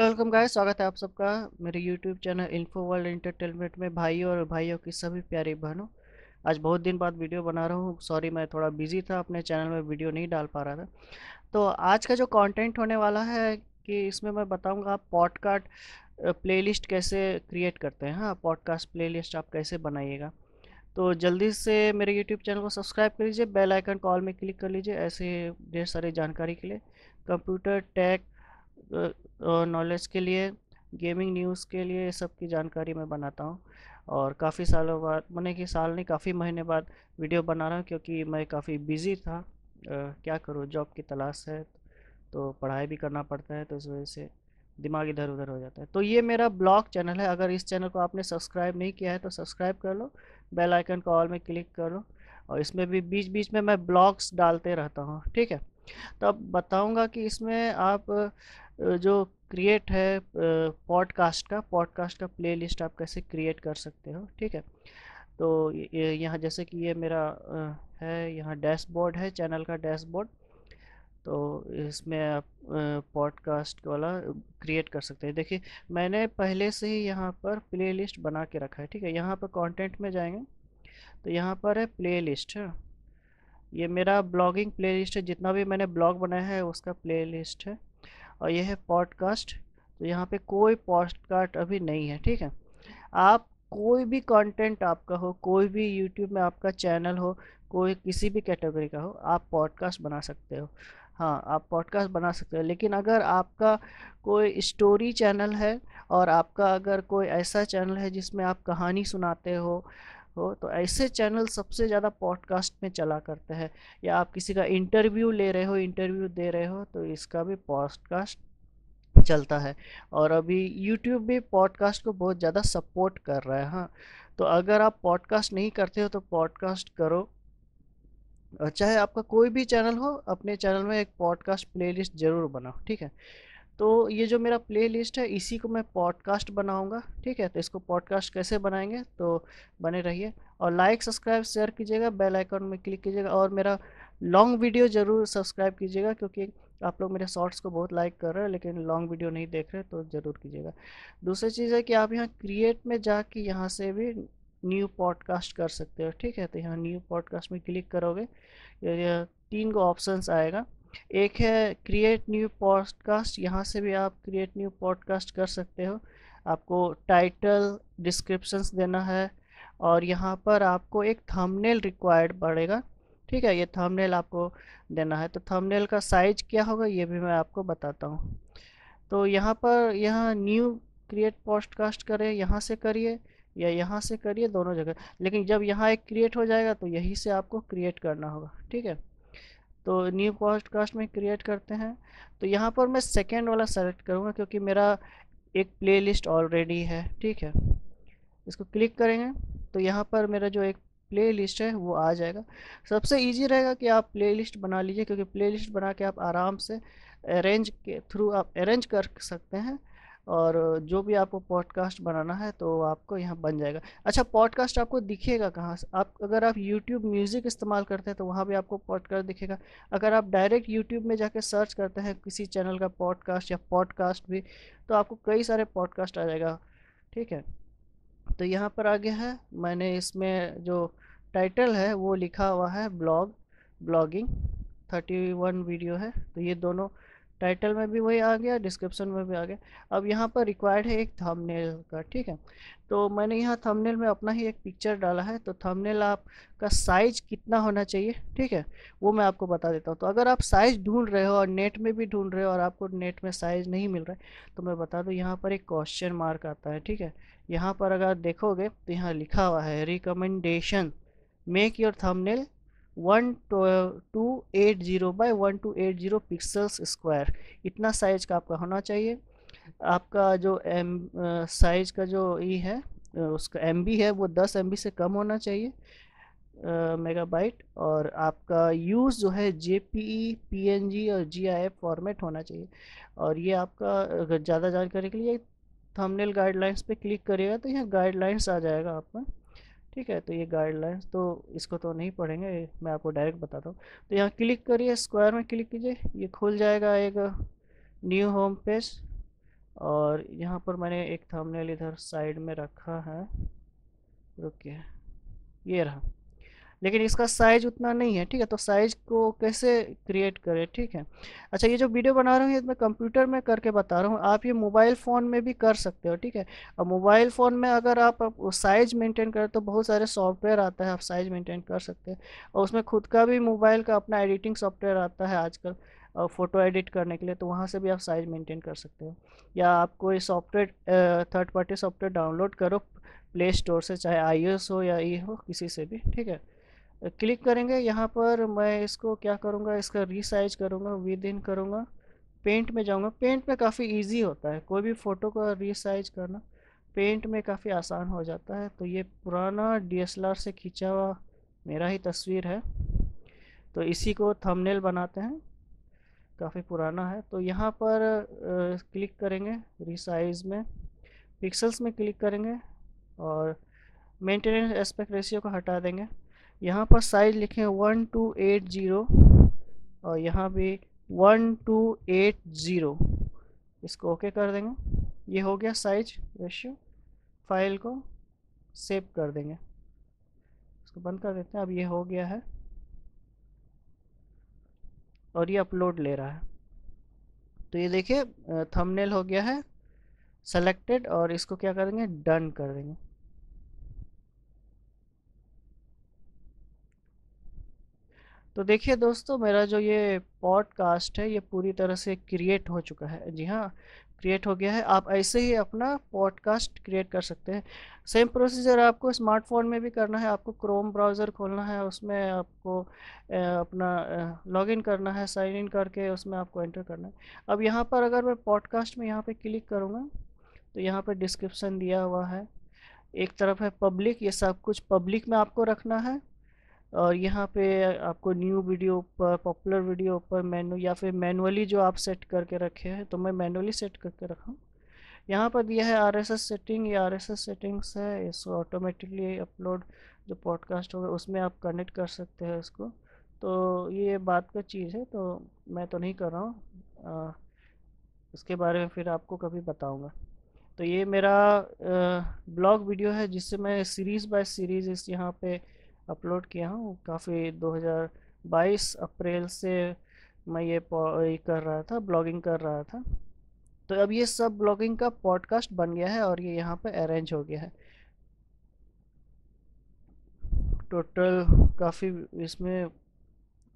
welcome guys स्वागत है आप सबका मेरे YouTube channel info world entertainment में भाई और भाइयों की सभी प्यारी बहनों आज बहुत दिन बाद वीडियो बना रहा हूँ सॉरी मैं थोड़ा बिजी था अपने चैनल में वीडियो नहीं डाल पा रहा था तो आज का जो कंटेंट होने वाला है कि इसमें मैं बताऊँगा आप पॉडकास्ट प्ले कैसे क्रिएट करते हैं हाँ पॉडकास्ट प्ले आप कैसे बनाइएगा तो जल्दी से मेरे यूट्यूब चैनल को सब्सक्राइब कर लीजिए बेलाइकन कॉल में क्लिक कर लीजिए ऐसे ढेर सारी जानकारी के लिए कंप्यूटर टेक नॉलेज के लिए गेमिंग न्यूज़ के लिए सब की जानकारी मैं बनाता हूँ और काफ़ी सालों बाद मैंने कि साल नहीं काफ़ी महीने बाद वीडियो बना रहा हूँ क्योंकि मैं काफ़ी बिज़ी था आ, क्या करूँ जॉब की तलाश है तो पढ़ाई भी करना पड़ता है तो इस वजह से दिमाग इधर उधर हो जाता है तो ये मेरा ब्लॉग चैनल है अगर इस चैनल को आपने सब्सक्राइब नहीं किया है तो सब्सक्राइब कर लो बेल आइकन को ऑल में क्लिक करो और इसमें भी बीच बीच में मैं ब्लॉग्स डालते रहता हूँ ठीक है तो अब बताऊंगा कि इसमें आप जो क्रिएट है पॉडकास्ट का पॉडकास्ट का प्लेलिस्ट आप कैसे क्रिएट कर सकते हो ठीक है तो यहाँ जैसे कि ये मेरा है यहाँ डैशबोर्ड है चैनल का डैशबोर्ड तो इसमें आप पॉडकास्ट वाला क्रिएट कर सकते हैं देखिए मैंने पहले से ही यहाँ पर प्लेलिस्ट बना के रखा है ठीक है यहाँ पर कंटेंट में जाएंगे तो यहाँ पर है प्लेलिस्ट है ये मेरा ब्लॉगिंग प्लेलिस्ट है जितना भी मैंने ब्लॉग बनाया है उसका प्लेलिस्ट है और यह है पॉडकास्ट तो यहाँ पे कोई पॉडकास्ट अभी नहीं है ठीक है आप कोई भी कंटेंट आपका हो कोई भी यूट्यूब में आपका चैनल हो कोई किसी भी कैटेगरी का हो आप पॉडकास्ट बना सकते हो हाँ आप पॉडकास्ट बना सकते हो लेकिन अगर आपका कोई स्टोरी चैनल है और आपका अगर कोई ऐसा चैनल है जिसमें आप कहानी सुनाते हो हो तो ऐसे चैनल सबसे ज़्यादा पॉडकास्ट में चला करते हैं या आप किसी का इंटरव्यू ले रहे हो इंटरव्यू दे रहे हो तो इसका भी पॉडकास्ट चलता है और अभी यूट्यूब भी पॉडकास्ट को बहुत ज़्यादा सपोर्ट कर रहा है हाँ तो अगर आप पॉडकास्ट नहीं करते हो तो पॉडकास्ट करो चाहे आपका कोई भी चैनल हो अपने चैनल में एक पॉडकास्ट प्लेलिस्ट ज़रूर बनाओ ठीक है तो ये जो मेरा प्ले लिस्ट है इसी को मैं पॉडकास्ट बनाऊँगा ठीक है तो इसको पॉडकास्ट कैसे बनाएंगे तो बने रहिए और लाइक सब्सक्राइब शेयर कीजिएगा बेल आइकन में क्लिक कीजिएगा और मेरा लॉन्ग वीडियो ज़रूर सब्सक्राइब कीजिएगा क्योंकि आप लोग मेरे शॉर्ट्स को बहुत लाइक कर रहे हैं लेकिन लॉन्ग वीडियो नहीं देख रहे तो ज़रूर कीजिएगा दूसरी चीज़ है कि आप यहाँ क्रिएट में जाके यहाँ से भी न्यू पॉडकास्ट कर सकते हो ठीक है तो यहाँ न्यू पॉडकास्ट में क्लिक करोगे तीन को ऑप्शंस आएगा एक है क्रिएट न्यू पॉडकास्ट यहाँ से भी आप क्रिएट न्यू पॉडकास्ट कर सकते हो आपको टाइटल डिस्क्रिप्शंस देना है और यहाँ पर आपको एक थंबनेल रिक्वायर्ड पड़ेगा ठीक है ये थंबनेल आपको देना है तो थंबनेल का साइज क्या होगा ये भी मैं आपको बताता हूँ तो यहाँ पर यहाँ न्यू क्रिएट पॉडकास्ट करें यहाँ से करिए या यहाँ से करिए दोनों जगह लेकिन जब यहाँ एक क्रिएट हो जाएगा तो यहीं से आपको क्रिएट करना होगा ठीक है तो न्यू पॉस्ट कास्ट में क्रिएट करते हैं तो यहाँ पर मैं सेकेंड वाला सेलेक्ट करूँगा क्योंकि मेरा एक प्ले ऑलरेडी है ठीक है इसको क्लिक करेंगे तो यहाँ पर मेरा जो एक प्ले लिस्ट है वो आ जाएगा सबसे ईजी रहेगा कि आप प्ले लिस्ट बना लीजिए क्योंकि प्ले लिस्ट बना के आप आराम से अरेंज के थ्रू आप अरेंज कर सकते हैं और जो भी आपको पॉडकास्ट बनाना है तो आपको यहाँ बन जाएगा अच्छा पॉडकास्ट आपको दिखेगा कहाँ से आप अगर आप यूट्यूब म्यूज़िक इस्तेमाल करते हैं तो वहाँ भी आपको पॉडकास्ट दिखेगा अगर आप डायरेक्ट यूट्यूब में जाकर सर्च करते हैं किसी चैनल का पॉडकास्ट या पॉडकास्ट भी तो आपको कई सारे पॉडकास्ट आ जाएगा ठीक है तो यहाँ पर आ गया है मैंने इसमें जो टाइटल है वो लिखा हुआ है blog blogging thirty one video है तो ये दोनों टाइटल में भी वही आ गया डिस्क्रिप्शन में भी आ गया अब यहाँ पर रिक्वायर्ड है एक थंबनेल का ठीक है तो मैंने यहाँ थंबनेल में अपना ही एक पिक्चर डाला है तो थंबनेल आपका साइज कितना होना चाहिए ठीक है वो मैं आपको बता देता हूँ तो अगर आप साइज ढूंढ रहे हो और नेट में भी ढूंढ रहे हो और आपको नेट में साइज नहीं मिल रहा है तो मैं बता दूँ यहाँ पर एक क्वेश्चन मार्क आता है ठीक है यहाँ पर अगर देखोगे तो यहाँ लिखा हुआ है recommendation make your thumbnail one two eight zero by one two eight zero pixels square इतना साइज का आपका होना चाहिए आपका जो एम साइज का जो ई e है उसका एम है वो दस एम से कम होना चाहिए मेगाबाइट और आपका यूज़ जो है जे पी e, और जी फॉर्मेट होना चाहिए और ये आपका अगर ज़्यादा जानकारी के लिए थंबनेल गाइडलाइंस पे क्लिक करिएगा तो यहाँ गाइडलाइंस आ जाएगा आपका ठीक है तो ये गाइडलाइंस तो इसको तो नहीं पढ़ेंगे मैं आपको डायरेक्ट बताता हूँ तो यहाँ क्लिक करिए स्क्वायर में क्लिक कीजिए ये खुल जाएगा एक न्यू होम पेज और यहाँ पर मैंने एक थंबनेल इधर साइड में रखा है रुकिए ये रहा लेकिन इसका साइज उतना नहीं है ठीक है तो साइज को कैसे क्रिएट करें ठीक है अच्छा ये जो वीडियो बना रहा हूँ ये मैं कंप्यूटर में करके बता रहा हूँ आप ये मोबाइल फ़ोन में भी कर सकते हो ठीक है और मोबाइल फ़ोन में अगर आप, आप साइज मेंटेन करें तो बहुत सारे सॉफ्टवेयर आता है आप साइज मेंटेन कर सकते हैं और उसमें खुद का भी मोबाइल का अपना एडिटिंग सॉफ्टवेयर आता है आजकल फ़ोटो एडिट करने के लिए तो वहाँ से भी आप साइज मेंटेन कर सकते हो या आप कोई software third party software download करो प्ले स्टोर से चाहे आई हो या ई हो किसी से भी ठीक है क्लिक करेंगे यहाँ पर मैं इसको क्या करूँगा इसका रिसाइज करूँगा विद इन करूँगा पेंट में जाऊँगा पेंट में काफ़ी ईजी होता है कोई भी फ़ोटो का रिसाइज करना पेंट में काफ़ी आसान हो जाता है तो ये पुराना डी से खींचा हुआ मेरा ही तस्वीर है तो इसी को थंबनेल बनाते हैं काफ़ी पुराना है तो यहाँ पर आ, क्लिक करेंगे रिसाइज में पिक्सल्स में क्लिक करेंगे और मेंटेनेंस एस्पेक्ट रेशियो को हटा देंगे यहाँ पर साइज लिखें वन टू एट ज़ीरो और यहाँ भी वन टू एट ज़ीरो इसको ओके कर देंगे ये हो गया साइज रेशियो फाइल को सेव कर देंगे इसको बंद कर देते हैं अब ये हो गया है और ये अपलोड ले रहा है तो ये देखिए थंबनेल हो गया है सेलेक्टेड और इसको क्या कर देंगे डन कर देंगे तो देखिए दोस्तों मेरा जो ये पॉडकास्ट है ये पूरी तरह से क्रिएट हो चुका है जी हाँ क्रिएट हो गया है आप ऐसे ही अपना पॉडकास्ट क्रिएट कर सकते हैं सेम प्रोसीजर आपको स्मार्टफोन में भी करना है आपको क्रोम ब्राउज़र खोलना है उसमें आपको अपना लॉगिन करना है साइन इन करके उसमें आपको एंटर करना है अब यहाँ पर अगर मैं पॉडकास्ट में यहाँ पर क्लिक करूँगा तो यहाँ पर डिस्क्रिप्शन दिया हुआ है एक तरफ है पब्लिक ये सब कुछ पब्लिक में आपको रखना है और यहाँ पे आपको न्यू वीडियो पर पॉपुलर वीडियो पर मेनू या फिर मैनुअली जो आप सेट करके रखे हैं तो मैं मैनुअली सेट करके रखा हूँ यहाँ पर दिया है RSS setting S RSS settings है इसको ऑटोमेटिकली अपलोड जो पॉडकास्ट होगा उसमें आप कनेक्ट कर सकते हैं इसको तो ये बात का चीज़ है तो मैं तो नहीं कर रहा हूँ इसके बारे में फिर आपको कभी बताऊँगा तो ये मेरा ब्लॉग वीडियो है जिससे मैं सीरीज़ बाय सीरीज़ इस यहाँ पर अपलोड किया हूँ काफ़ी 2022 अप्रैल से मैं ये कर रहा था ब्लॉगिंग कर रहा था तो अब ये सब ब्लॉगिंग का पॉडकास्ट बन गया है और ये यहाँ पर अरेंज हो गया है टोटल काफ़ी इसमें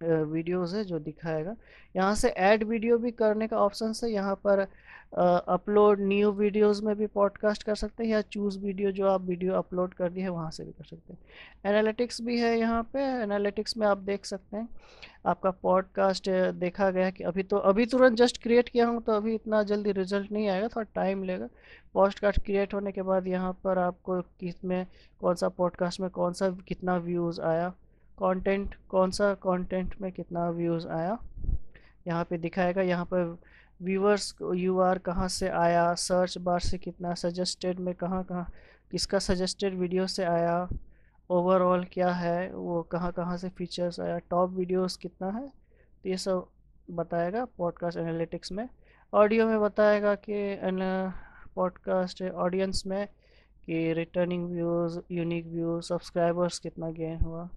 वीडियोस है जो दिखाएगा यहाँ से ऐड वीडियो भी करने का ऑप्शन है यहाँ पर अपलोड न्यू वीडियोस में भी पॉडकास्ट कर सकते हैं या चूज़ वीडियो जो आप वीडियो अपलोड कर दी है वहाँ से भी कर सकते हैं एनालिटिक्स भी है यहाँ पे एनालिटिक्स में आप देख सकते हैं आपका पॉडकास्ट देखा गया कि अभी तो अभी तुरंत जस्ट क्रिएट किया हूँ तो अभी इतना जल्दी रिजल्ट नहीं आएगा थोड़ा टाइम लेगा पॉडकास्ट क्रिएट होने के बाद यहाँ पर आपको किस में कौन सा पॉडकास्ट में कौन सा कितना व्यूज़ आया कंटेंट कौन सा कंटेंट में कितना व्यूज़ आया यहाँ पे दिखाएगा यहाँ पर व्यूअर्स यू आर कहाँ से आया सर्च बार से कितना सजेस्टेड में कहाँ कहाँ किसका सजेस्टेड वीडियो से आया ओवरऑल क्या है वो कहाँ कहाँ से फीचर्स आया टॉप वीडियोस कितना है तो ये सब बताएगा पॉडकास्ट एनालिटिक्स में ऑडियो में बताएगा कि पॉडकास्ट ऑडियंस में कि returning views unique views subscribers कितना गेन हुआ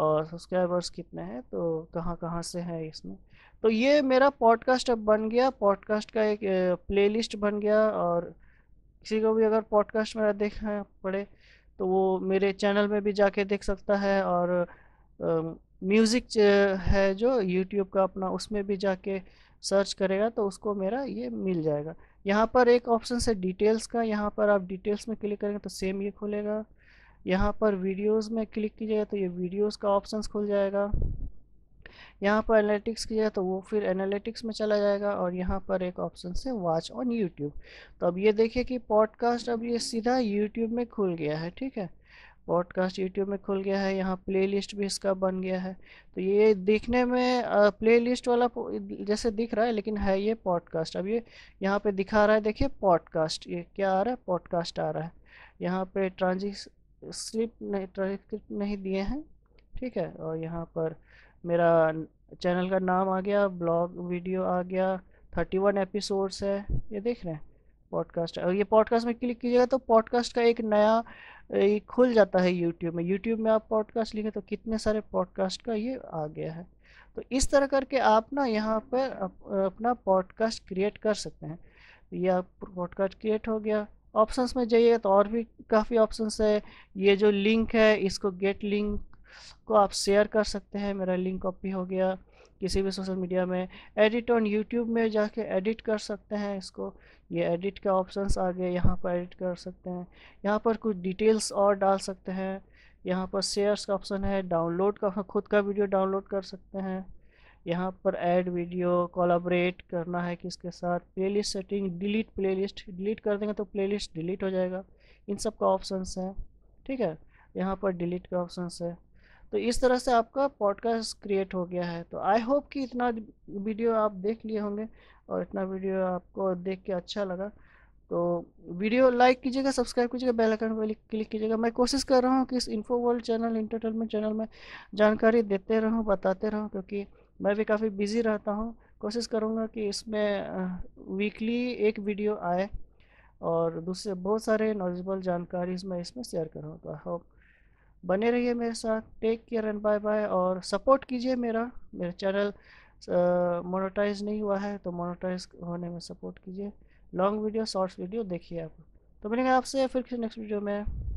और सब्सक्राइबर्स कितने हैं तो कहाँ कहाँ से हैं इसमें तो ये मेरा पॉडकास्ट अब बन गया पॉडकास्ट का एक प्लेलिस्ट बन गया और किसी को भी अगर पॉडकास्ट मेरा देखना पड़े तो वो मेरे चैनल में भी जाके देख सकता है और म्यूज़िक है जो यूट्यूब का अपना उसमें भी जाके सर्च करेगा तो उसको मेरा ये मिल जाएगा यहाँ पर एक ऑप्शन है डिटेल्स का यहाँ पर आप डिटेल्स में क्लिक करेंगे तो सेम ये खुलेगा यहाँ पर वीडियोस में क्लिक जाए तो ये वीडियोस का ऑप्शन खुल जाएगा यहाँ पर एनालिटिक्स किया तो वो फिर एनालिटिक्स में चला जाएगा और यहाँ पर एक ऑप्शन से वॉच ऑन यूट्यूब तो अब ये देखिए कि पॉडकास्ट अब ये सीधा यूट्यूब में खुल गया है ठीक है पॉडकास्ट यूट्यूब में खुल गया है यहाँ प्लेलिस्ट भी इसका बन गया है तो ये देखने में प्लेलिस्ट वाला जैसे दिख रहा है लेकिन है ये पॉडकास्ट अब ये यहाँ पे दिखा रहा है देखिए पॉडकास्ट ये क्या आ रहा है पॉडकास्ट आ रहा है यहाँ पे ट्रांजिक स्लिप नहीं ट्रांसक्रिप्ट नहीं दिए हैं ठीक है और यहाँ पर मेरा चैनल का नाम आ गया ब्लॉग वीडियो आ गया थर्टी वन एपिसोड्स है ये देख रहे हैं पॉडकास्ट और ये पॉडकास्ट में क्लिक कीजिएगा तो पॉडकास्ट का एक नया ये खुल जाता है यूट्यूब में यूट्यूब में आप पॉडकास्ट लिखें तो कितने सारे पॉडकास्ट का ये आ गया है तो इस तरह करके आप ना यहाँ पर अप, अपना पॉडकास्ट क्रिएट कर सकते हैं ये आप पॉडकास्ट क्रिएट हो गया ऑप्शंस में जाइए तो और भी काफ़ी ऑप्शंस है ये जो लिंक है इसको गेट लिंक को आप शेयर कर सकते हैं मेरा लिंक कॉपी हो गया किसी भी सोशल मीडिया में एडिट ऑन यूट्यूब में जाके एडिट कर सकते हैं इसको ये एडिट के ऑप्शंस आ गए यहाँ पर एडिट कर सकते हैं यहाँ पर कुछ डिटेल्स और डाल सकते हैं यहाँ पर शेयर्स का ऑप्शन है डाउनलोड का खुद का वीडियो डाउनलोड कर सकते हैं यहाँ पर ऐड वीडियो कोलाबरेट करना है किसके साथ playlist setting delete playlist delete कर देंगे तो प्लेलिस्ट डिलीट हो जाएगा इन सब का ऑप्शंस है ठीक है यहाँ पर डिलीट का ऑप्शंस है तो इस तरह से आपका पॉडकास्ट क्रिएट हो गया है तो आई होप कि इतना वीडियो आप देख लिए होंगे और इतना वीडियो आपको देख के अच्छा लगा तो वीडियो लाइक कीजिएगा सब्सक्राइब कीजिएगा बेल आइकन पर क्लिक कीजिएगा मैं कोशिश कर रहा हूँ कि इस info world channel entertainment channel में जानकारी देते रहूँ बताते रहूँ क्योंकि मैं भी काफ़ी बिज़ी रहता हूँ कोशिश करूँगा कि इसमें वीकली एक वीडियो आए और दूसरे बहुत सारे नॉलेजबल जानकारी मैं इसमें शेयर करूँगा होप बने रहिए मेरे साथ take care and bye bye और सपोर्ट कीजिए मेरा मेरा चैनल मोनोटाइज नहीं हुआ है तो मोनोटाइज होने में सपोर्ट कीजिए लॉन्ग वीडियो शॉर्ट्स वीडियो देखिए आप तो मिलेंगे आपसे फिर किसी नेक्स्ट वीडियो में